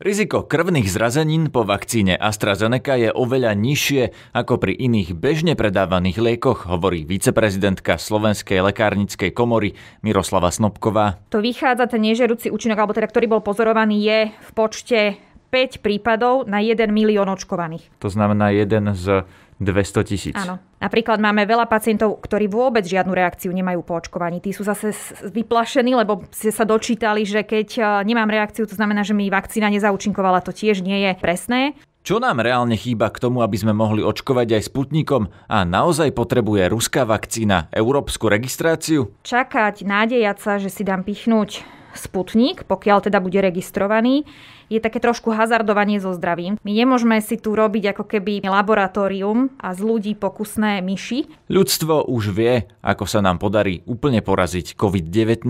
Riziko krvných zrazenín po vakcíne AstraZeneca je oveľa nižšie ako pri iných bežne predávaných liekoch, hovorí viceprezidentka Slovenskej lekárnickej komory Miroslava Snobková. To vychádza ten nežerúci účinok, alebo teda ktorý bol pozorovaný, je v počte 5 prípadov na 1 milión očkovaných. To znamená jeden z 200 tisíc. Áno. Napríklad máme veľa pacientov, ktorí vôbec žiadnu reakciu nemajú po očkovaní. Tí sú zase vyplašení, lebo ste sa dočítali, že keď e, nemám reakciu, to znamená, že mi vakcína nezaučinkovala. To tiež nie je presné. Čo nám reálne chýba k tomu, aby sme mohli očkovať aj Sputnikom a naozaj potrebuje ruská vakcína európsku registráciu? Čakať, nádejať sa, že si dám pichnúť Sputnik, pokiaľ teda bude registrovaný je také trošku hazardovanie so zdravím. My nemôžeme si tu robiť ako keby laboratórium a z ľudí pokusné myši. Ľudstvo už vie, ako sa nám podarí úplne poraziť COVID-19.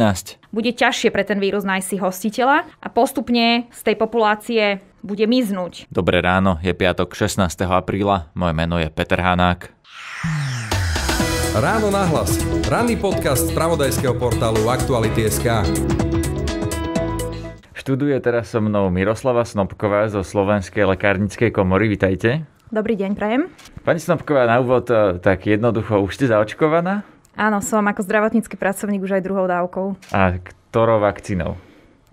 Bude ťažšie pre ten vírus nájsť si hostiteľa a postupne z tej populácie bude miznúť. Dobré ráno, je piatok 16. apríla, moje meno je Peter Hanák. Ráno nahlas. Ranný podcast z pravodajského portálu Aktuality.sk. Študuje teraz so mnou Miroslava Snobková zo Slovenskej lekárnickej komory. Vitajte. Dobrý deň, prajem. Pani Snobková, na úvod e, tak jednoducho, už ste zaočkovaná? Áno, som ako zdravotnícky pracovník už aj druhou dávkou. A ktorou vakcínou?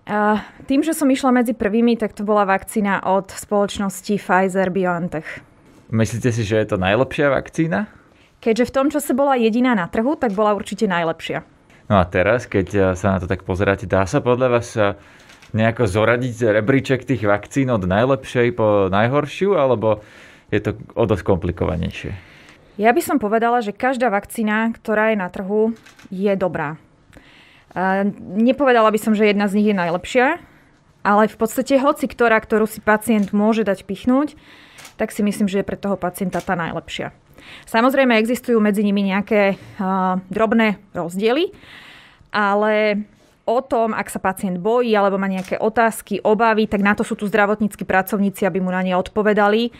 Uh, tým, že som išla medzi prvými, tak to bola vakcína od spoločnosti Pfizer BioNTech. Myslíte si, že je to najlepšia vakcína? Keďže v tom čase bola jediná na trhu, tak bola určite najlepšia. No a teraz, keď e, sa na to tak pozeráte, dá sa podľa vás e, nejako zoradiť rebríček tých vakcín od najlepšej po najhoršiu, alebo je to o dosť komplikovanejšie? Ja by som povedala, že každá vakcína, ktorá je na trhu, je dobrá. Nepovedala by som, že jedna z nich je najlepšia, ale v podstate hoci ktorá, ktorú si pacient môže dať pichnúť, tak si myslím, že je pre toho pacienta tá najlepšia. Samozrejme existujú medzi nimi nejaké drobné rozdiely, ale o tom, ak sa pacient bojí alebo má nejaké otázky, obavy, tak na to sú tu zdravotnícky pracovníci, aby mu na ne odpovedali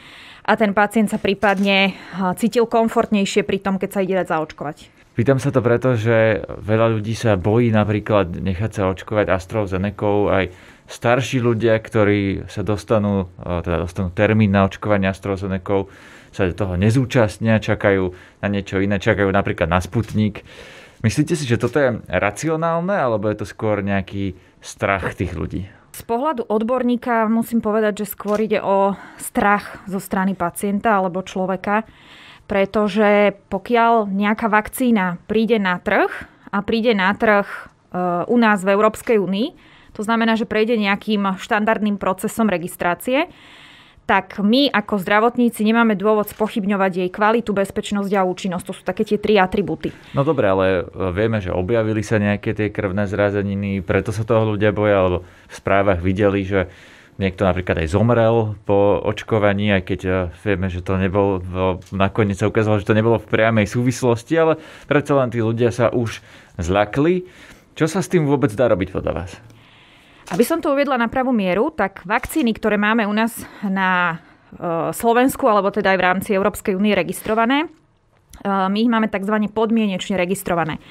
a ten pacient sa prípadne cítil komfortnejšie pri tom, keď sa ide dať zaočkovať. Pýtam sa to preto, že veľa ľudí sa bojí napríklad nechať sa očkovať AstraZenekou, aj starší ľudia, ktorí sa dostanú, teda dostanú termín na očkovanie AstraZenekou, sa toho nezúčastnia, čakajú na niečo iné, čakajú napríklad na Sputnik Myslíte si, že toto je racionálne, alebo je to skôr nejaký strach tých ľudí? Z pohľadu odborníka musím povedať, že skôr ide o strach zo strany pacienta alebo človeka, pretože pokiaľ nejaká vakcína príde na trh a príde na trh e, u nás v Európskej únii, to znamená, že prejde nejakým štandardným procesom registrácie, tak my ako zdravotníci nemáme dôvod spochybňovať jej kvalitu, bezpečnosť a účinnosť. To sú také tie tri atributy. No dobre, ale e, vieme, že objavili sa nejaké tie krvné zrazeniny, preto sa toho ľudia boja, alebo v správach videli, že niekto napríklad aj zomrel po očkovaní, aj keď e, vieme, že to nebol, no, nakoniec sa ukázalo, že to nebolo v priamej súvislosti, ale predsa len tí ľudia sa už zlakli. Čo sa s tým vôbec dá robiť podľa vás? Aby som to uvedla na pravú mieru, tak vakcíny, ktoré máme u nás na e, Slovensku, alebo teda aj v rámci Európskej únie registrované, e, my ich máme tzv. podmienečne registrované.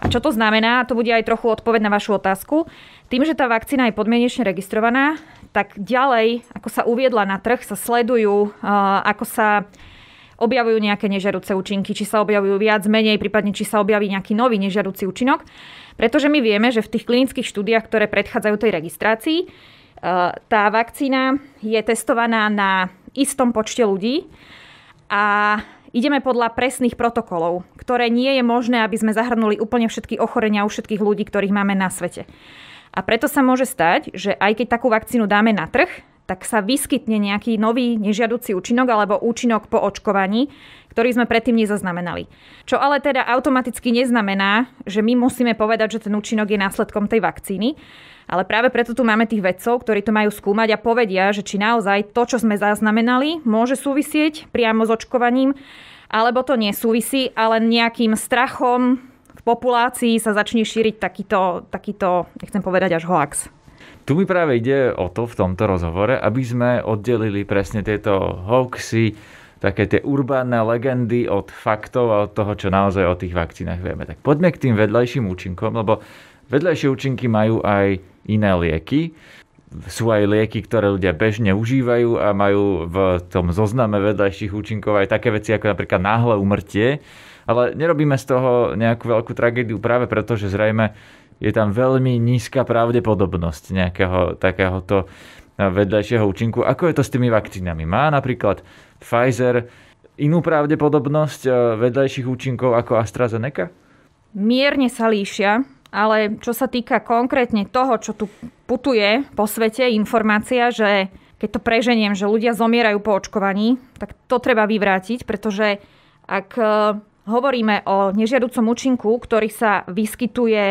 A čo to znamená, to bude aj trochu odpoveď na vašu otázku. Tým, že tá vakcína je podmienečne registrovaná, tak ďalej, ako sa uviedla na trh, sa sledujú, e, ako sa objavujú nejaké nežiaduce účinky, či sa objavujú viac, menej, prípadne či sa objaví nejaký nový nežiaduci účinok. Pretože my vieme, že v tých klinických štúdiách, ktoré predchádzajú tej registrácii, e, tá vakcína je testovaná na istom počte ľudí a ideme podľa presných protokolov, ktoré nie je možné, aby sme zahrnuli úplne všetky ochorenia u všetkých ľudí, ktorých máme na svete. A preto sa môže stať, že aj keď takú vakcínu dáme na trh, tak sa vyskytne nejaký nový nežiaducí účinok alebo účinok po očkovaní, ktorý sme predtým nezaznamenali. Čo ale teda automaticky neznamená, že my musíme povedať, že ten účinok je následkom tej vakcíny, ale práve preto tu máme tých vedcov, ktorí to majú skúmať a povedia, že či naozaj to, čo sme zaznamenali, môže súvisieť priamo s očkovaním, alebo to nesúvisí, ale nejakým strachom v populácii sa začne šíriť takýto, takýto nechcem povedať až hoax. Tu mi práve ide o to v tomto rozhovore, aby sme oddelili presne tieto hoaxy, také tie urbánne legendy od faktov a od toho, čo naozaj o tých vakcínach vieme. Tak poďme k tým vedľajším účinkom, lebo vedľajšie účinky majú aj iné lieky. Sú aj lieky, ktoré ľudia bežne užívajú a majú v tom zozname vedľajších účinkov aj také veci ako napríklad náhle umrtie. Ale nerobíme z toho nejakú veľkú tragédiu práve preto, že zrejme je tam veľmi nízka pravdepodobnosť nejakého takéhoto eh, vedľajšieho účinku. Ako je to s tými vakcínami? Má napríklad Pfizer inú pravdepodobnosť eh, vedľajších účinkov ako AstraZeneca? Mierne sa líšia, ale čo sa týka konkrétne toho, čo tu putuje po svete, informácia, že keď to preženiem, že ľudia zomierajú po očkovaní, tak to treba vyvrátiť, pretože ak eh, hovoríme o nežiaducom účinku, ktorý sa vyskytuje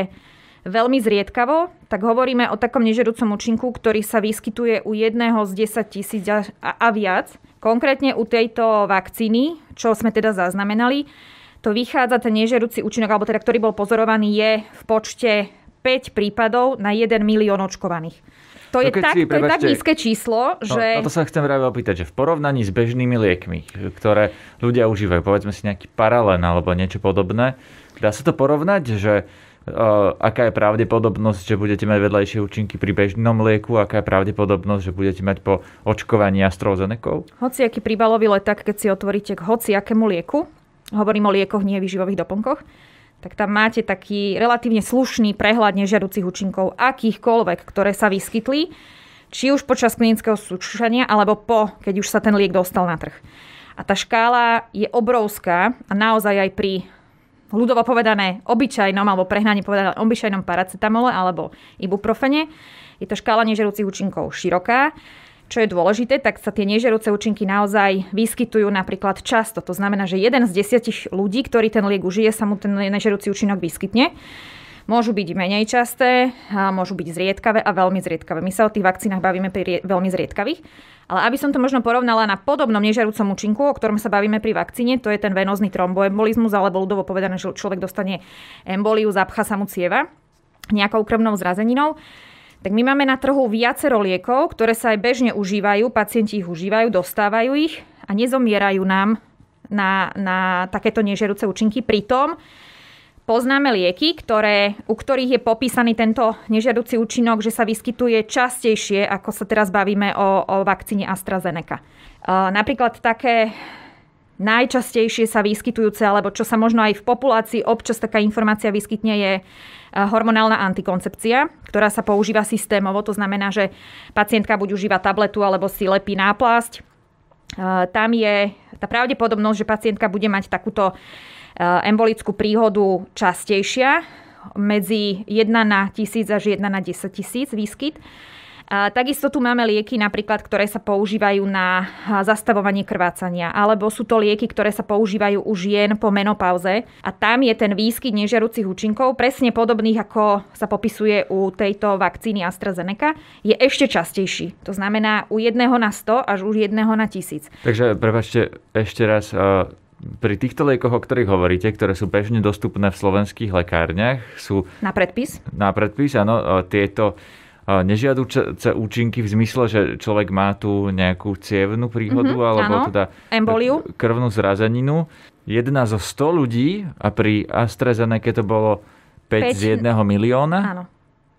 veľmi zriedkavo, tak hovoríme o takom nežerúcom účinku, ktorý sa vyskytuje u jedného z 10 tisíc a, a viac. Konkrétne u tejto vakcíny, čo sme teda zaznamenali, to vychádza ten nežerúci účinok, alebo teda ktorý bol pozorovaný, je v počte 5 prípadov na 1 milión očkovaných. To, to, je, no tak, si, to je tak nízke číslo, no, že... No, to sa chcem práve opýtať, že v porovnaní s bežnými liekmi, ktoré ľudia užívajú, povedzme si nejaký paralén alebo niečo podobné, dá sa to porovnať, že Eh, aká je pravdepodobnosť, že budete mať vedľajšie účinky pri bežnom lieku, aká je pravdepodobnosť, že budete mať po očkovaní AstraZeneca? Hociaký príbalový leták, keď si otvoríte k hociakému lieku, hovorím o liekoch, nie výživových doplnkoch, tak tam máte taký relatívne slušný prehľad nežiaducich účinkov akýchkoľvek, ktoré sa vyskytli, či už počas klinického skúšania, alebo po, keď už sa ten liek dostal na trh. A tá škála je obrovská a naozaj aj pri ľudovo povedané obyčajnom alebo prehnane povedané obyčajnom paracetamole alebo ibuprofene. Je to škála nežerúcich účinkov široká. Čo je dôležité, tak sa tie nežerúce účinky naozaj vyskytujú napríklad často. To znamená, že jeden z desiatich ľudí, ktorý ten liek užije, sa mu ten nežerúci účinok vyskytne. Môžu byť menej časté, môžu byť zriedkavé a veľmi zriedkavé. My sa o tých vakcínach bavíme pri rie- veľmi zriedkavých. Ale aby som to možno porovnala na podobnom nežiarúcom účinku, o ktorom sa bavíme pri vakcíne, to je ten venózny tromboembolizmus, alebo ľudovo povedané, že človek dostane emboliu, zapcha sa mu cieva nejakou krvnou zrazeninou. Tak my máme na trhu viacero liekov, ktoré sa aj bežne užívajú, pacienti ich užívajú, dostávajú ich a nezomierajú nám na, na takéto nežiarúce účinky. Pritom poznáme lieky, ktoré, u ktorých je popísaný tento nežiaducí účinok, že sa vyskytuje častejšie, ako sa teraz bavíme o, o vakcíne AstraZeneca. E, napríklad také najčastejšie sa vyskytujúce, alebo čo sa možno aj v populácii občas taká informácia vyskytne, je e, hormonálna antikoncepcia, ktorá sa používa systémovo. To znamená, že pacientka buď užíva tabletu, alebo si lepí náplasť. E, tam je tá pravdepodobnosť, že pacientka bude mať takúto Eh, embolickú príhodu častejšia, medzi 1 na 1000 až 1 na 10 tisíc výskyt. Eh, takisto tu máme lieky napríklad, ktoré sa používajú na eh, zastavovanie krvácania, alebo sú to lieky, ktoré sa používajú u žien po menopauze a tam je ten výskyt nežiarúcich účinkov presne podobných, ako sa popisuje u tejto vakcíny AstraZeneca, je ešte častejší. To znamená u jedného na 100 až u jedného na 1000. Takže prepačte ešte raz, pri týchto liekoch, o ktorých hovoríte, ktoré sú bežne dostupné v slovenských lekárniach, sú... Na predpis? Na predpis, áno. E, tieto e, nežiaduce účinky v zmysle, že človek má tu nejakú cievnú príhodu mm-hmm, alebo áno, teda emboliu. krvnú zrazeninu. Jedna zo 100 ľudí a pri AstraZeneca to bolo 5, 5 z 1 milióna. Áno.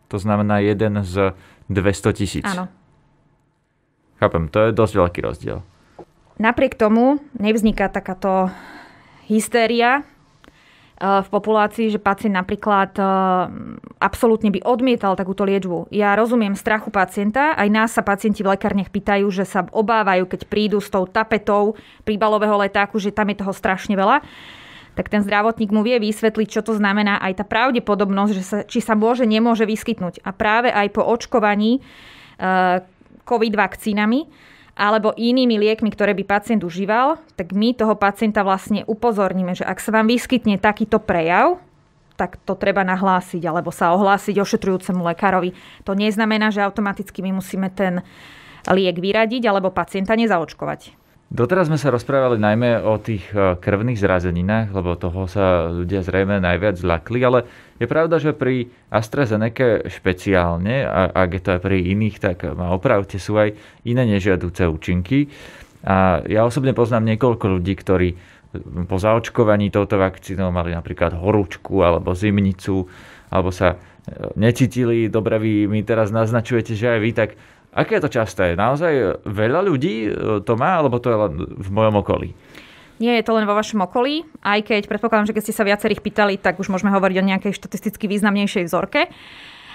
To znamená 1 z 200 tisíc. Áno. Chápem, to je dosť veľký rozdiel. Napriek tomu nevzniká takáto hystéria eh, v populácii, že pacient napríklad eh, absolútne by odmietal takúto liečbu. Ja rozumiem strachu pacienta, aj nás sa pacienti v lekárniach pýtajú, že sa obávajú, keď prídu s tou tapetou príbalového letáku, že tam je toho strašne veľa tak ten zdravotník mu vie vysvetliť, čo to znamená aj tá pravdepodobnosť, že sa, či sa môže, nemôže vyskytnúť. A práve aj po očkovaní eh, COVID vakcínami alebo inými liekmi, ktoré by pacient užíval, tak my toho pacienta vlastne upozorníme, že ak sa vám vyskytne takýto prejav, tak to treba nahlásiť alebo sa ohlásiť ošetrujúcemu lekárovi. To neznamená, že automaticky my musíme ten liek vyradiť alebo pacienta nezaočkovať. Doteraz sme sa rozprávali najmä o tých e, krvných zrazeninách, lebo toho sa ľudia zrejme najviac zlakli, ale je pravda, že pri AstraZeneca špeciálne, a ak je to aj pri iných, tak e, ma opravte, sú aj iné nežiadúce účinky. A ja osobne poznám niekoľko ľudí, ktorí e, po zaočkovaní touto vakcínou mali napríklad horúčku alebo zimnicu, alebo sa necítili dobre, vy mi teraz naznačujete, že aj vy, tak Aké je to časté? Naozaj veľa ľudí e, to má, alebo to je len v mojom okolí? Nie je to len vo vašom okolí, aj keď predpokladám, že keď ste sa viacerých pýtali, tak už môžeme hovoriť o nejakej štatisticky významnejšej vzorke.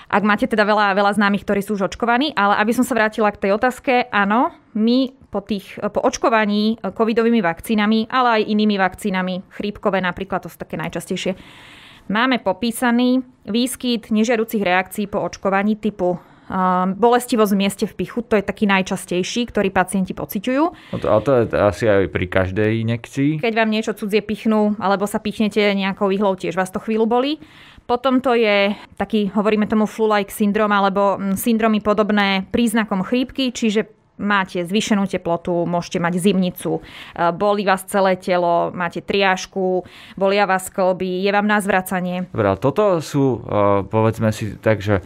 Ak máte teda veľa, veľa známych, ktorí sú už očkovaní, ale aby som sa vrátila k tej otázke, áno, my po, tých, e, po očkovaní e, covidovými vakcínami, ale aj inými vakcínami, chrípkové napríklad, to sú také najčastejšie, máme popísaný výskyt nežiaducich reakcií po očkovaní typu Ehm, bolestivosť v mieste v pichu, to je taký najčastejší, ktorý pacienti pociťujú. No to, a to je asi aj pri každej inekcii. Keď vám niečo cudzie pichnú, alebo sa pichnete nejakou ihlou, tiež vás to chvíľu boli. Potom to je taký, hovoríme tomu flu-like syndrom, alebo mm, syndromy podobné príznakom chrípky, čiže máte zvýšenú teplotu, môžete mať zimnicu, e, boli vás celé telo, máte triážku, bolia vás kolby, je vám na zvracanie. Dobre, toto sú, e, povedzme si tak, že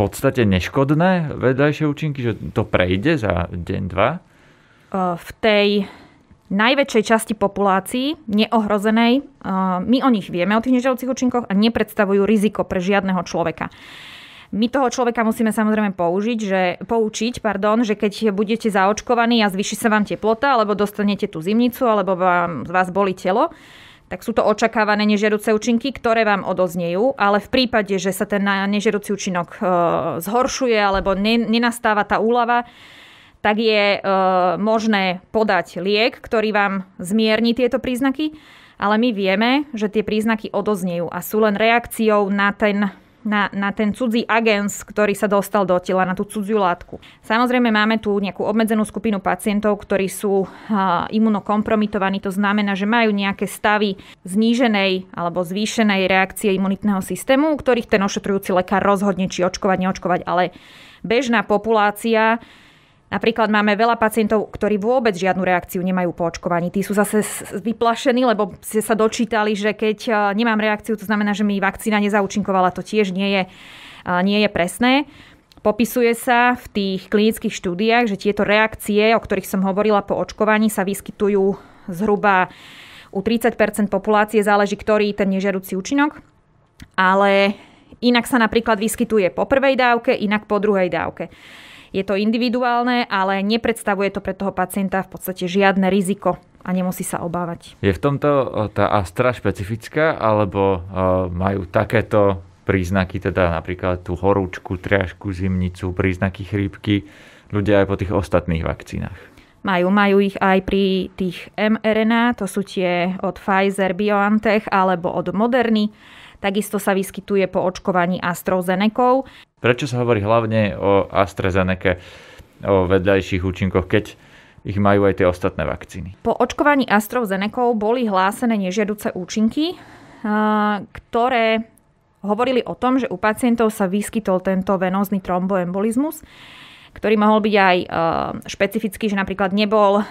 podstate neškodné vedľajšie účinky, že to prejde za deň, dva? V tej najväčšej časti populácií, neohrozenej, my o nich vieme, o tých nežiaducich účinkoch a nepredstavujú riziko pre žiadneho človeka. My toho človeka musíme samozrejme použiť, že, poučiť, pardon, že keď budete zaočkovaní a zvyši sa vám teplota, alebo dostanete tú zimnicu, alebo vám, vás boli telo, tak sú to očakávané nežiaduce účinky, ktoré vám odoznejú, ale v prípade, že sa ten nežiaduci účinok e, zhoršuje alebo nenastáva tá úlava, tak je e, možné podať liek, ktorý vám zmierni tieto príznaky ale my vieme, že tie príznaky odoznejú a sú len reakciou na ten na, na ten cudzí agens, ktorý sa dostal do tela, na tú cudziu látku. Samozrejme máme tu nejakú obmedzenú skupinu pacientov, ktorí sú imunokompromitovaní, to znamená, že majú nejaké stavy zníženej alebo zvýšenej reakcie imunitného systému, ktorých ten ošetrujúci lekár rozhodne, či očkovať, neočkovať, ale bežná populácia Napríklad máme veľa pacientov, ktorí vôbec žiadnu reakciu nemajú po očkovaní. Tí sú zase vyplašení, lebo ste sa dočítali, že keď e, nemám reakciu, to znamená, že mi vakcína nezaučinkovala. To tiež nie je, e, nie je presné. Popisuje sa v tých klinických štúdiách, že tieto reakcie, o ktorých som hovorila po očkovaní, sa vyskytujú zhruba u 30 populácie, záleží ktorý ten nežiaducí účinok. Ale inak sa napríklad vyskytuje po prvej dávke, inak po druhej dávke. Je to individuálne, ale nepredstavuje to pre toho pacienta v podstate žiadne riziko a nemusí sa obávať. Je v tomto tá astra špecifická, alebo majú takéto príznaky, teda napríklad tú horúčku, triažku, zimnicu, príznaky chrípky, ľudia aj po tých ostatných vakcínach? Majú, majú ich aj pri tých mRNA, to sú tie od Pfizer, BioNTech alebo od Moderny. Takisto sa vyskytuje po očkovaní AstraZeneca. Prečo sa hovorí hlavne o AstraZeneca, o vedľajších účinkoch, keď ich majú aj tie ostatné vakcíny. Po očkovaní AstraZeneca boli hlásené nežiaduce účinky, ktoré hovorili o tom, že u pacientov sa vyskytol tento venózny tromboembolizmus, ktorý mohol byť aj e, špecifický, že napríklad nebol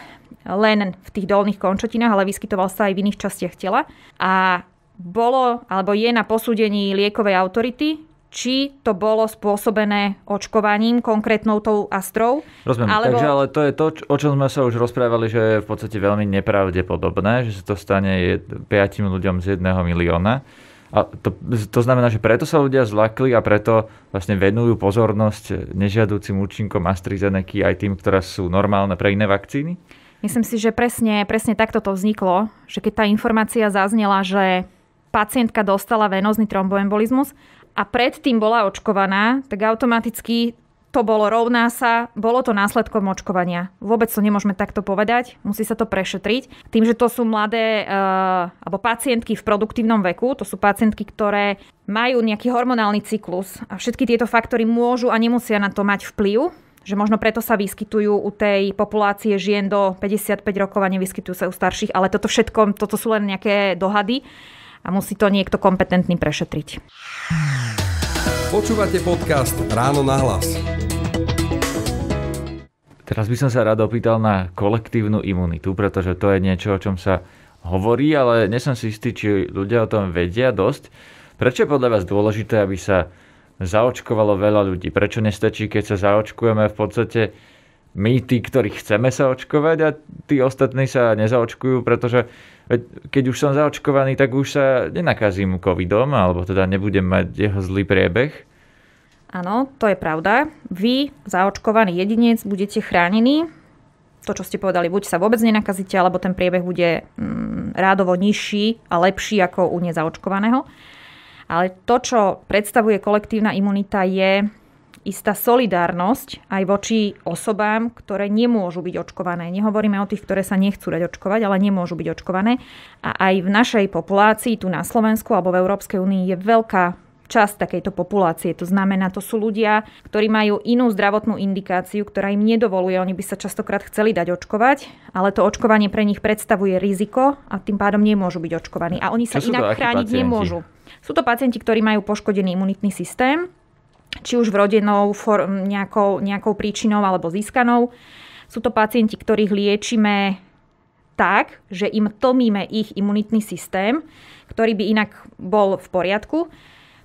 len v tých dolných končotinách, ale vyskytoval sa aj v iných častiach tela. A bolo alebo je na posúdení liekovej autority, či to bolo spôsobené očkovaním konkrétnou tou astrou. Rozumiem, alebo... takže ale to je to, o čom sme sa už rozprávali, že je v podstate veľmi nepravdepodobné, že sa to stane 5 ľuďom z jedného milióna. A to, to znamená, že preto sa ľudia zlakli a preto vlastne venujú pozornosť nežiaducim účinkom AstraZeneca aj tým, ktoré sú normálne pre iné vakcíny? Myslím si, že presne, presne takto to vzniklo, že keď tá informácia zaznela, že pacientka dostala venózny tromboembolizmus a predtým bola očkovaná, tak automaticky to bolo rovná sa, bolo to následkom očkovania. Vôbec to nemôžeme takto povedať, musí sa to prešetriť. Tým, že to sú mladé e, alebo pacientky v produktívnom veku, to sú pacientky, ktoré majú nejaký hormonálny cyklus a všetky tieto faktory môžu a nemusia na to mať vplyv, že možno preto sa vyskytujú u tej populácie žien do 55 rokov a nevyskytujú sa u starších, ale toto všetko, toto sú len nejaké dohady a musí to niekto kompetentný prešetriť. Počúvate podcast Ráno na hlas. Teraz by som sa rád opýtal na kolektívnu imunitu, pretože to je niečo, o čom sa hovorí, ale nesom si istý, či ľudia o tom vedia dosť. Prečo je podľa vás dôležité, aby sa zaočkovalo veľa ľudí? Prečo nestačí, keď sa zaočkujeme v podstate my tí, ktorí chceme sa očkovať a tí ostatní sa nezaočkujú, pretože keď už som zaočkovaný, tak už sa nenakazím covidom, alebo teda nebudem mať jeho zlý priebeh. Áno, to je pravda. Vy, zaočkovaný jedinec, budete chránení. To, čo ste povedali, buď sa vôbec nenakazíte, alebo ten priebeh bude mm, rádovo nižší a lepší ako u nezaočkovaného. Ale to, čo predstavuje kolektívna imunita, je istá solidárnosť aj voči osobám, ktoré nemôžu byť očkované. Nehovoríme o tých, ktoré sa nechcú dať očkovať, ale nemôžu byť očkované. A aj v našej populácii, tu na Slovensku alebo v Európskej únii je veľká časť takejto populácie. To znamená, to sú ľudia, ktorí majú inú zdravotnú indikáciu, ktorá im nedovoluje. Oni by sa častokrát chceli dať očkovať, ale to očkovanie pre nich predstavuje riziko a tým pádom nemôžu byť očkovaní. A oni sa Čo inak chrániť pacienti? nemôžu. Sú to pacienti, ktorí majú poškodený imunitný systém či už v nejakou, nejakou príčinou alebo získanou. Sú to pacienti, ktorých liečíme tak, že im tlmíme ich imunitný systém, ktorý by inak bol v poriadku,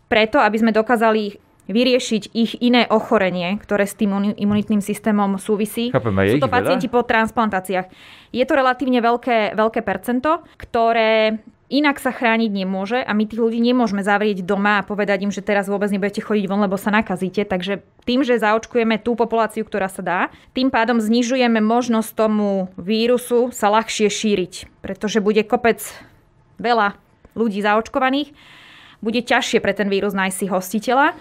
preto aby sme dokázali vyriešiť ich iné ochorenie, ktoré s tým imunitným systémom súvisí. Chápeme, Sú to pacienti veľa? po transplantáciách. Je to relatívne veľké, veľké percento, ktoré Inak sa chrániť nemôže a my tých ľudí nemôžeme zavrieť doma a povedať im, že teraz vôbec nebudete chodiť von, lebo sa nakazíte. Takže tým, že zaočkujeme tú populáciu, ktorá sa dá, tým pádom znižujeme možnosť tomu vírusu sa ľahšie šíriť, pretože bude kopec veľa ľudí zaočkovaných, bude ťažšie pre ten vírus nájsť si hostiteľa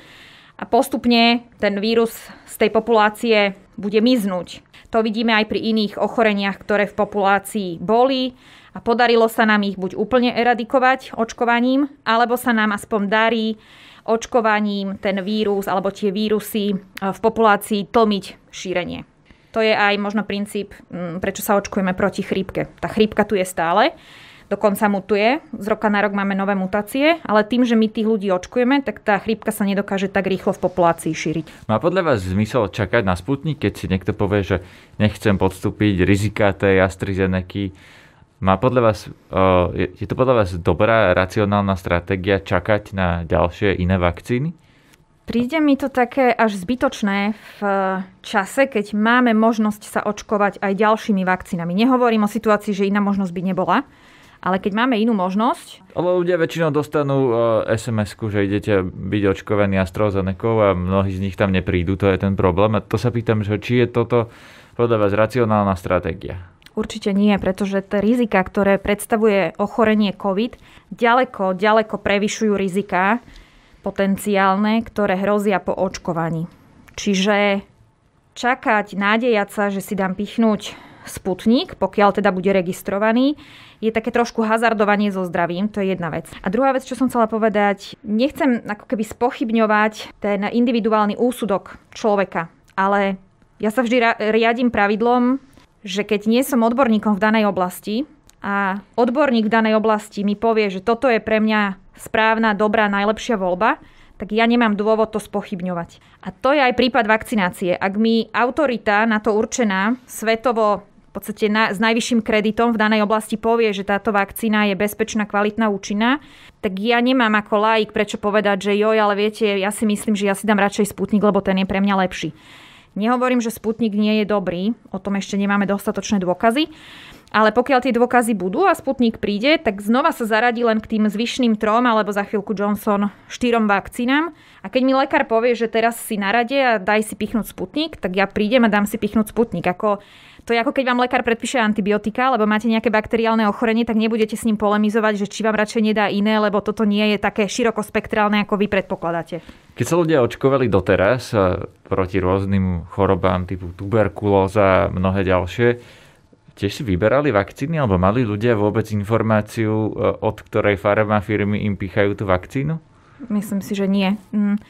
a postupne ten vírus z tej populácie bude miznúť. To vidíme aj pri iných ochoreniach, ktoré v populácii boli, a podarilo sa nám ich buď úplne eradikovať očkovaním, alebo sa nám aspoň darí očkovaním ten vírus alebo tie vírusy e, v populácii tlmiť šírenie. To je aj možno princíp, mm, prečo sa očkujeme proti chrípke. Tá chrípka tu je stále, dokonca mutuje, z roka na rok máme nové mutácie, ale tým, že my tých ľudí očkujeme, tak tá chrípka sa nedokáže tak rýchlo v populácii šíriť. Má no podľa vás zmysel čakať na sputnik, keď si niekto povie, že nechcem podstúpiť rizika tej AstraZeneca, má podľa vás, je to podľa vás dobrá racionálna stratégia čakať na ďalšie iné vakcíny? Príde mi to také až zbytočné v e, čase, keď máme možnosť sa očkovať aj ďalšími vakcínami. Nehovorím o situácii, že iná možnosť by nebola, ale keď máme inú možnosť... Ale ľudia väčšinou dostanú e, SMS-ku, že idete byť očkovaní AstraZeneca a mnohí z nich tam neprídu, to je ten problém. A to sa pýtam, že či je toto podľa vás racionálna stratégia? Určite nie, pretože tie rizika, ktoré predstavuje ochorenie COVID, ďaleko, ďaleko prevyšujú rizika potenciálne, ktoré hrozia po očkovaní. Čiže čakať, nádejať sa, že si dám pichnúť Sputnik, pokiaľ teda bude registrovaný, je také trošku hazardovanie so zdravím, to je jedna vec. A druhá vec, čo som chcela povedať, nechcem ako keby spochybňovať ten individuálny úsudok človeka, ale ja sa vždy riadím pravidlom, že keď nie som odborníkom v danej oblasti a odborník v danej oblasti mi povie, že toto je pre mňa správna, dobrá, najlepšia voľba, tak ja nemám dôvod to spochybňovať. A to je aj prípad vakcinácie. Ak mi autorita na to určená svetovo v podstate na, s najvyšším kreditom v danej oblasti povie, že táto vakcína je bezpečná, kvalitná, účinná, tak ja nemám ako laik prečo povedať, že joj, ale viete, ja si myslím, že ja si dám radšej Sputnik, lebo ten je pre mňa lepší. Nehovorím, že Sputnik nie je dobrý, o tom ešte nemáme dostatočné dôkazy, ale pokiaľ tie dôkazy budú a Sputnik príde, tak znova sa zaradí len k tým zvyšným trom alebo za chvíľku Johnson štyrom vakcínám. A keď mi lekár povie, že teraz si narade a daj si pichnúť Sputnik, tak ja prídem a dám si pichnúť Sputnik. Ako to je ako keď vám lekár predpíše antibiotika, lebo máte nejaké bakteriálne ochorenie, tak nebudete s ním polemizovať, že či vám radšej nedá iné, lebo toto nie je také širokospektrálne, ako vy predpokladáte. Keď sa ľudia očkovali doteraz eh, proti rôznym chorobám typu tuberkulóza a mnohé ďalšie, Tiež si vyberali vakcíny, alebo mali ľudia vôbec informáciu, e, od ktorej farma firmy im pichajú tú vakcínu? Myslím si, že nie. Mm.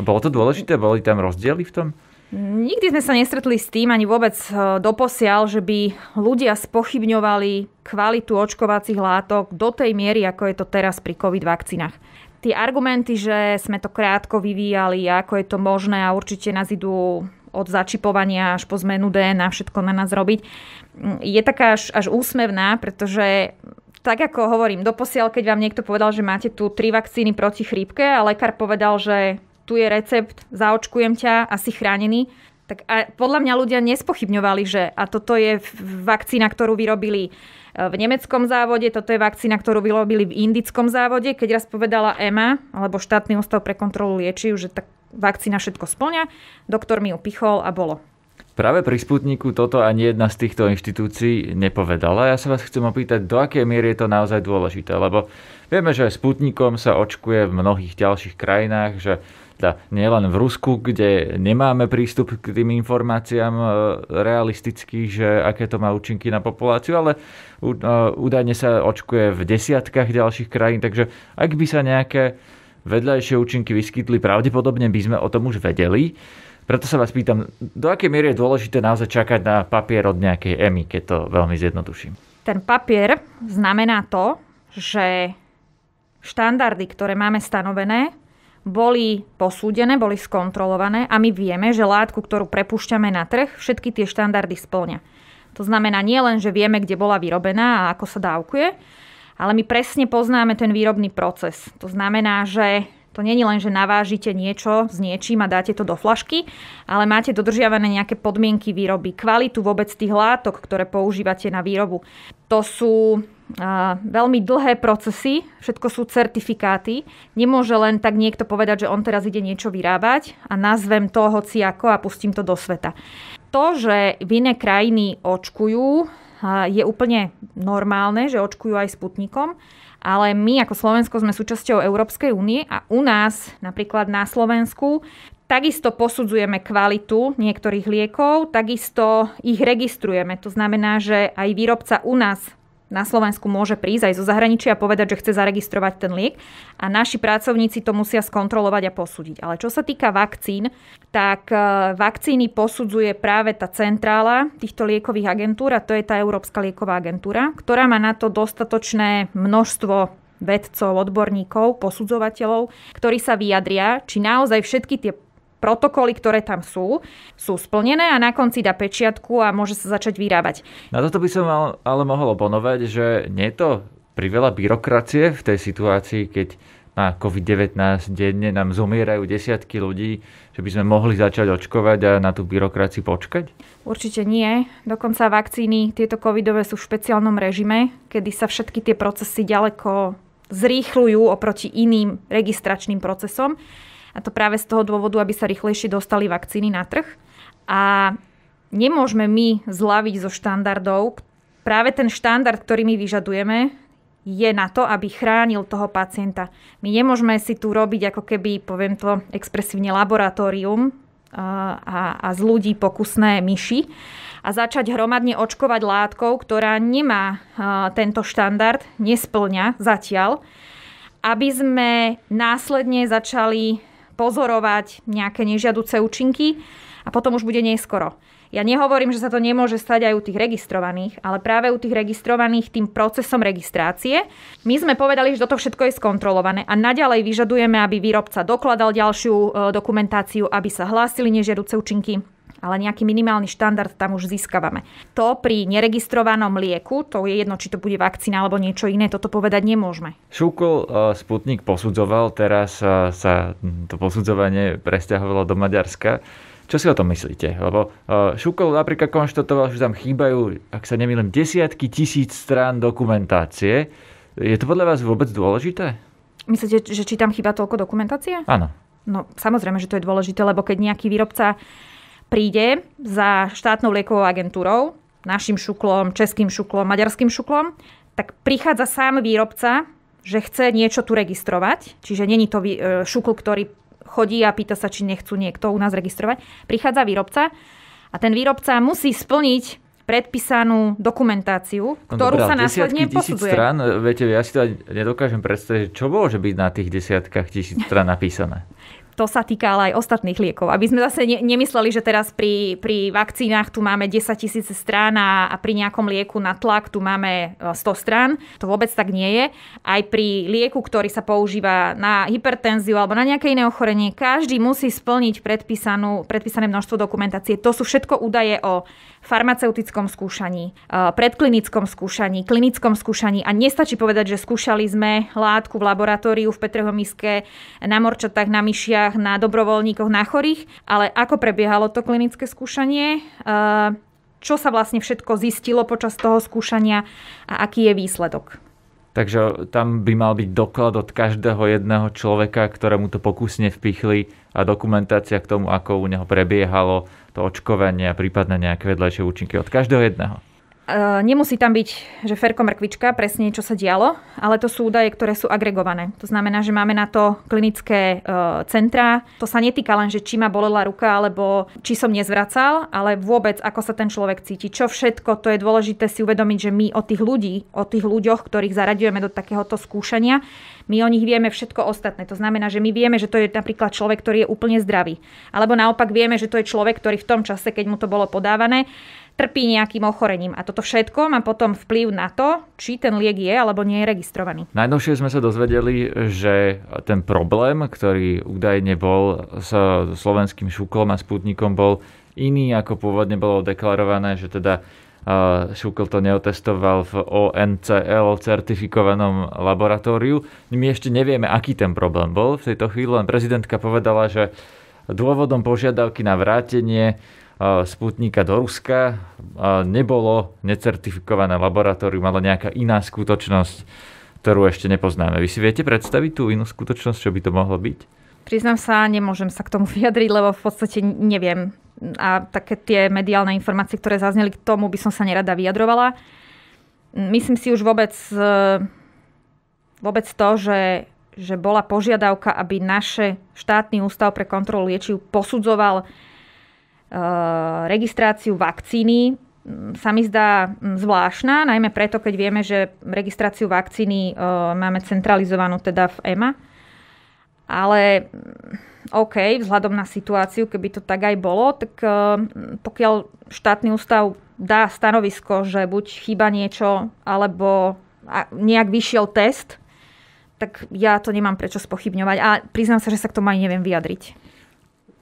A bolo to dôležité? Boli tam rozdiely v tom? Nikdy sme sa nestretli s tým ani vôbec e, doposiaľ, že by ľudia spochybňovali kvalitu očkovacích látok do tej miery, ako je to teraz pri COVID vakcínach. Tie argumenty, že sme to krátko vyvíjali, ako je to možné a určite nás idú od začipovania až po zmenu DNA, všetko na nás robiť, mm, je taká až, až úsmevná, pretože tak ako hovorím, doposiaľ, keď vám niekto povedal, že máte tu tri vakcíny proti chrípke a lekár povedal, že tu je recept, zaočkujem ťa asi chránený, tak a podľa mňa ľudia nespochybňovali, že a toto je vakcína, ktorú vyrobili e, v nemeckom závode, toto je vakcína, ktorú vyrobili v indickom závode. Keď raz povedala EMA, alebo štátny ústav pre kontrolu liečiv, že tak vakcína všetko splňa, doktor mi ju pichol a bolo. Práve pri Sputniku toto ani jedna z týchto inštitúcií nepovedala. Ja sa vás chcem opýtať, do akej miery je to naozaj dôležité, lebo vieme, že Sputnikom sa očkuje v mnohých ďalších krajinách, že teda nielen v Rusku, kde nemáme prístup k tým informáciám e, realisticky, že aké to má účinky na populáciu, ale e, údajne sa očkuje v desiatkách ďalších krajín, takže ak by sa nejaké vedľajšie účinky vyskytli, pravdepodobne by sme o tom už vedeli. Preto sa vás pýtam, do akej miery je dôležité naozaj čakať na papier od nejakej EMI, keď to veľmi zjednoduším? Ten papier znamená to, že štandardy, ktoré máme stanovené, boli posúdené, boli skontrolované a my vieme, že látku, ktorú prepušťame na trh, všetky tie štandardy splňa. To znamená nie len, že vieme, kde bola vyrobená a ako sa dávkuje, ale my presne poznáme ten výrobný proces. To znamená, že to není len, že navážite niečo s niečím a dáte to do flašky, ale máte dodržiavané nejaké podmienky výroby, kvalitu vôbec tých látok, ktoré používate na výrobu. To sú veľmi dlhé procesy, všetko sú certifikáty. Nemôže len tak niekto povedať, že on teraz ide niečo vyrábať a nazvem to hoci ako a pustím to do sveta. To, že v iné krajiny očkujú, je úplne normálne, že očkujú aj sputnikom, ale my ako Slovensko sme súčasťou Európskej únie a u nás, napríklad na Slovensku, Takisto posudzujeme kvalitu niektorých liekov, takisto ich registrujeme. To znamená, že aj výrobca u nás na Slovensku môže prísť aj zo zahraničia a povedať, že chce zaregistrovať ten liek a naši pracovníci to musia skontrolovať a posúdiť. Ale čo sa týka vakcín, tak e, vakcíny posudzuje práve tá centrála týchto liekových agentúr a to je tá Európska lieková agentúra, ktorá má na to dostatočné množstvo vedcov, odborníkov, posudzovateľov, ktorí sa vyjadria, či naozaj všetky tie protokoly, ktoré tam sú, sú splnené a na konci dá pečiatku a môže sa začať vyrábať. Na toto by som mal, ale mohol oponovať, že nie je to priveľa byrokracie v tej situácii, keď na COVID-19 denne nám zomierajú desiatky ľudí, že by sme mohli začať očkovať a na tú byrokraciu počkať? Určite nie. Dokonca vakcíny, tieto covidové sú v špeciálnom režime, kedy sa všetky tie procesy ďaleko zrýchľujú oproti iným registračným procesom. A to práve z toho dôvodu, aby sa rýchlejšie dostali vakcíny na trh. A nemôžeme my zlaviť zo štandardov. Práve ten štandard, ktorý my vyžadujeme, je na to, aby chránil toho pacienta. My nemôžeme si tu robiť ako keby, poviem to expresívne, laboratórium eh, a, a z ľudí pokusné myši a začať hromadne očkovať látkou, ktorá nemá eh, tento štandard, nesplňa zatiaľ, aby sme následne začali pozorovať nejaké nežiaduce účinky a potom už bude neskoro. Ja nehovorím, že sa to nemôže stať aj u tých registrovaných, ale práve u tých registrovaných tým procesom registrácie. My sme povedali, že toto všetko je skontrolované a naďalej vyžadujeme, aby výrobca dokladal ďalšiu e, dokumentáciu, aby sa hlásili nežiaduce účinky ale nejaký minimálny štandard tam už získavame. To pri neregistrovanom lieku, to je jedno, či to bude vakcína alebo niečo iné, toto povedať nemôžeme. Šúkol e, Sputnik posudzoval, teraz e, sa to posudzovanie presťahovalo do Maďarska. Čo si o tom myslíte? Lebo e, Šukol napríklad konštatoval, že tam chýbajú, ak sa nemýlim, desiatky tisíc strán dokumentácie. Je to podľa vás vôbec dôležité? Myslíte, že či tam chýba toľko dokumentácie? Áno. No samozrejme, že to je dôležité, lebo keď nejaký výrobca príde za štátnou liekovou agentúrou, našim šuklom, českým šuklom, maďarským šuklom, tak prichádza sám výrobca, že chce niečo tu registrovať, čiže není to e, šukl, ktorý chodí a pýta sa, či nechcú niekto u nás registrovať. Prichádza výrobca a ten výrobca musí splniť predpísanú dokumentáciu, ktorú no, dobrá, sa následne posudzuje. strán, e, viete, ja si to nedokážem predstaviť, čo bolo, že na tých desiatkách tisíc strán napísané. to sa týka ale aj ostatných liekov. Aby sme zase ne, nemysleli, že teraz pri, pri vakcínach tu máme 10 tisíc strán a, pri nejakom lieku na tlak tu máme 100 e, strán. To vôbec tak nie je. Aj pri lieku, ktorý sa používa na hypertenziu alebo na nejaké iné ochorenie, každý musí splniť predpísanú, predpísané množstvo dokumentácie. To sú všetko údaje o farmaceutickom skúšaní, e, predklinickom skúšaní, klinickom skúšaní a nestačí povedať, že skúšali sme látku v laboratóriu v Petrhomiske, na morčatách, na myšiach, na dobrovoľníkoch, na chorých, ale ako prebiehalo to klinické skúšanie, e, čo sa vlastne všetko zistilo počas toho skúšania a aký je výsledok. Takže tam by mal byť doklad od každého jedného človeka, ktorému to pokusne vpichli a dokumentácia k tomu, ako u neho prebiehalo, to očkovanie a prípadne nejaké vedľajšie účinky od každého jedného. Eh, nemusí tam byť, že Ferko Mrkvička, presne čo sa dialo, ale to sú údaje, ktoré sú agregované. To znamená, že máme na to klinické eh, centrá. To sa netýka len, že či ma bolela ruka, alebo či som nezvracal, ale vôbec, ako sa ten človek cíti. Čo všetko, to je dôležité si uvedomiť, že my o tých ľudí, o tých ľuďoch, ktorých zaraďujeme do takéhoto skúšania, my o nich vieme všetko ostatné. To znamená, že my vieme, že to je napríklad človek, ktorý je úplne zdravý. Alebo naopak vieme, že to je človek, ktorý v tom čase, keď mu to bolo podávané, trpí nejakým ochorením. A toto všetko má potom vplyv na to, či ten liek je alebo nie je registrovaný. Najnovšie sme sa dozvedeli, že ten problém, ktorý údajne bol s slovenským šúklom a sputnikom bol iný, ako pôvodne bolo deklarované, že teda e, Šukl to neotestoval v ONCL certifikovanom laboratóriu. My ešte nevieme, aký ten problém bol v tejto chvíli, len prezidentka povedala, že dôvodom požiadavky na vrátenie Sputnika do Ruska. Nebolo necertifikované laboratórium, ale nejaká iná skutočnosť, ktorú ešte nepoznáme. Vy si viete predstaviť tú inú skutočnosť, čo by to mohlo byť? Priznám sa, nemôžem sa k tomu vyjadriť, lebo v podstate neviem. A také tie mediálne informácie, ktoré zazneli k tomu, by som sa nerada vyjadrovala. Myslím si už vôbec, e, vôbec to, že že bola požiadavka, aby naše štátny ústav pre kontrolu liečiv posudzoval Eh, registráciu vakcíny mm, sa mi zdá mm, zvláštna, najmä preto, keď vieme, že registráciu vakcíny eh, máme centralizovanú teda v EMA. Ale mm, OK, vzhľadom na situáciu, keby to tak aj bolo, tak eh, pokiaľ štátny ústav dá stanovisko, že buď chýba niečo, alebo nejak vyšiel test, tak ja to nemám prečo spochybňovať. A priznám sa, že sa k tomu aj neviem vyjadriť.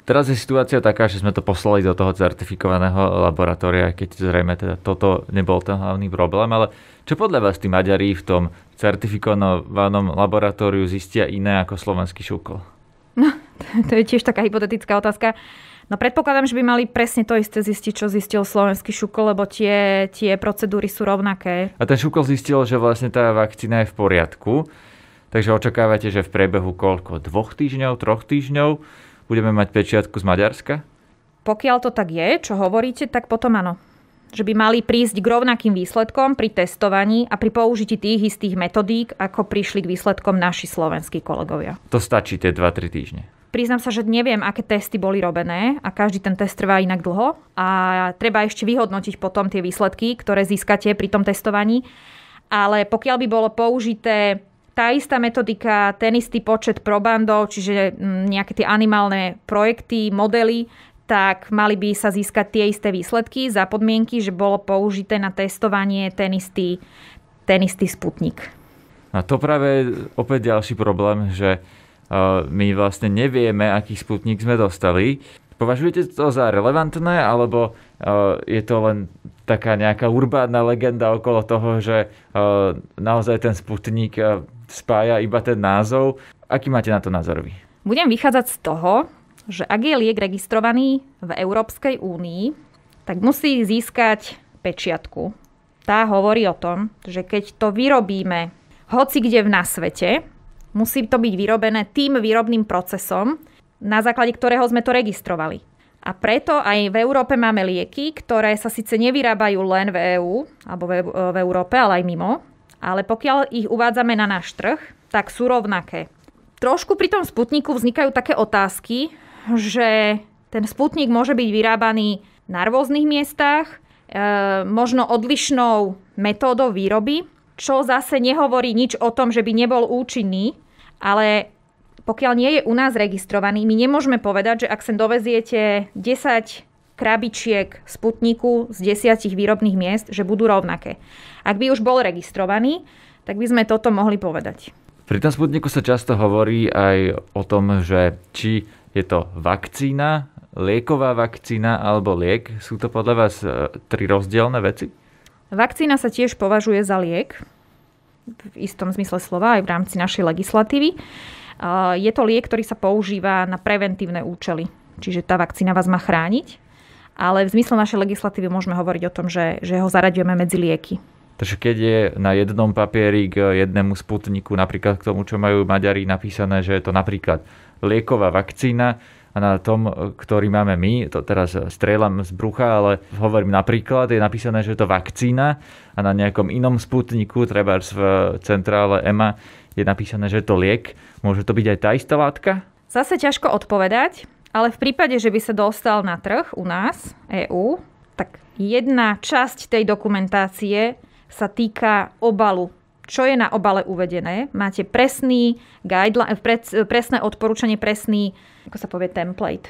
Teraz je situácia taká, že sme to poslali do toho certifikovaného laboratória, keď zrejme teda toto nebol ten hlavný problém, ale čo podľa vás tí Maďari v tom certifikovanom laboratóriu zistia iné ako slovenský šúkol? No, to je tiež taká hypotetická otázka. No predpokladám, že by mali presne to isté zistiť, čo zistil slovenský šukol, lebo tie, tie procedúry sú rovnaké. A ten šukol zistil, že vlastne tá vakcína je v poriadku, takže očakávate, že v priebehu koľko? Dvoch týždňov, troch týždňov budeme mať pečiatku z Maďarska? Pokiaľ to tak je, čo hovoríte, tak potom áno. Že by mali prísť k rovnakým výsledkom pri testovaní a pri použití tých istých metodík, ako prišli k výsledkom naši slovenskí kolegovia. To stačí tie 2-3 týždne. Priznám sa, že neviem, aké testy boli robené a každý ten test trvá inak dlho a treba ešte vyhodnotiť potom tie výsledky, ktoré získate pri tom testovaní. Ale pokiaľ by bolo použité tá istá metodika, ten istý počet probandov, čiže mm, nejaké tie animálne projekty, modely, tak mali by sa získať tie isté výsledky za podmienky, že bolo použité na testovanie ten istý, ten istý sputnik. A to práve opäť ďalší problém, že e, my vlastne nevieme, aký sputnik sme dostali. Považujete to za relevantné, alebo e, je to len taká nejaká urbánna legenda okolo toho, že e, naozaj ten sputnik spája iba ten názov. Aký máte na to názor vy? Budem vychádzať z toho, že ak je liek registrovaný v Európskej únii, tak musí získať pečiatku. Tá hovorí o tom, že keď to vyrobíme hoci kde na svete, musí to byť vyrobené tým výrobným procesom, na základe ktorého sme to registrovali. A preto aj v Európe máme lieky, ktoré sa síce nevyrábajú len v EÚ alebo v, e v Európe, ale aj mimo, ale pokiaľ ich uvádzame na náš trh, tak sú rovnaké. Trošku pri tom sputniku vznikajú také otázky, že ten sputnik môže byť vyrábaný na rôznych miestach, e, možno odlišnou metódou výroby, čo zase nehovorí nič o tom, že by nebol účinný, ale pokiaľ nie je u nás registrovaný, my nemôžeme povedať, že ak sem doveziete 10 krabičiek Sputniku z desiatich výrobných miest, že budú rovnaké. Ak by už bol registrovaný, tak by sme toto mohli povedať. Pri tom Sputniku sa často hovorí aj o tom, že či je to vakcína, lieková vakcína alebo liek. Sú to podľa vás e, tri rozdielne veci? Vakcína sa tiež považuje za liek, v istom zmysle slova aj v rámci našej legislatívy. E, je to liek, ktorý sa používa na preventívne účely. Čiže tá vakcína vás má chrániť ale v zmysle našej legislatívy môžeme hovoriť o tom, že, že ho zaraďujeme medzi lieky. Takže keď je na jednom papieri k jednému sputniku, napríklad k tomu, čo majú Maďari napísané, že je to napríklad lieková vakcína a na tom, ktorý máme my, to teraz strelám z brucha, ale hovorím napríklad, je napísané, že je to vakcína a na nejakom inom sputniku, treba v centrále EMA, je napísané, že je to liek. Môže to byť aj tá istá látka? Zase ťažko odpovedať. Ale v prípade, že by sa dostal na trh u nás, EÚ, tak jedna časť tej dokumentácie sa týka obalu čo je na obale uvedené. Máte presný guideline, presné odporúčanie, presný, ako sa povie, template.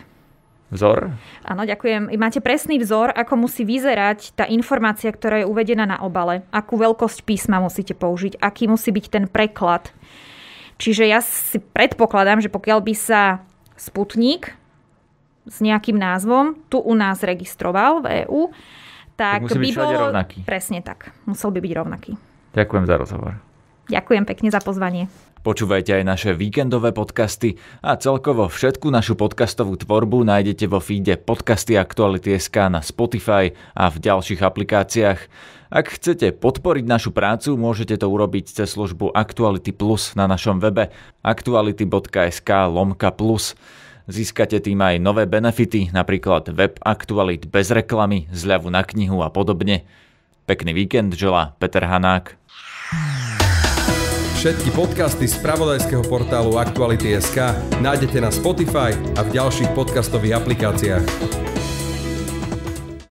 Vzor? Áno, ďakujem. Máte presný vzor, ako musí vyzerať tá informácia, ktorá je uvedená na obale. Akú veľkosť písma musíte použiť, aký musí byť ten preklad. Čiže ja si predpokladám, že pokiaľ by sa Sputnik s nejakým názvom tu u nás registroval v EÚ, tak, tak by bol... Rovnaký. Presne tak. Musel by byť rovnaký. Ďakujem za rozhovor. Ďakujem pekne za pozvanie. Počúvajte aj naše víkendové podcasty a celkovo všetku našu podcastovú tvorbu nájdete vo feede podcasty Aktuality.sk na Spotify a v ďalších aplikáciách. Ak chcete podporiť našu prácu, môžete to urobiť cez službu Aktuality Plus na našom webe aktuality.sk lomka plus. Získate tým aj nové benefity, napríklad web aktualit bez reklamy, zľavu na knihu a podobne. Pekný víkend želá Peter Hanák. Všetky podcasty z pravodajského portálu Aktuality.sk nájdete na Spotify a v ďalších podcastových aplikáciách.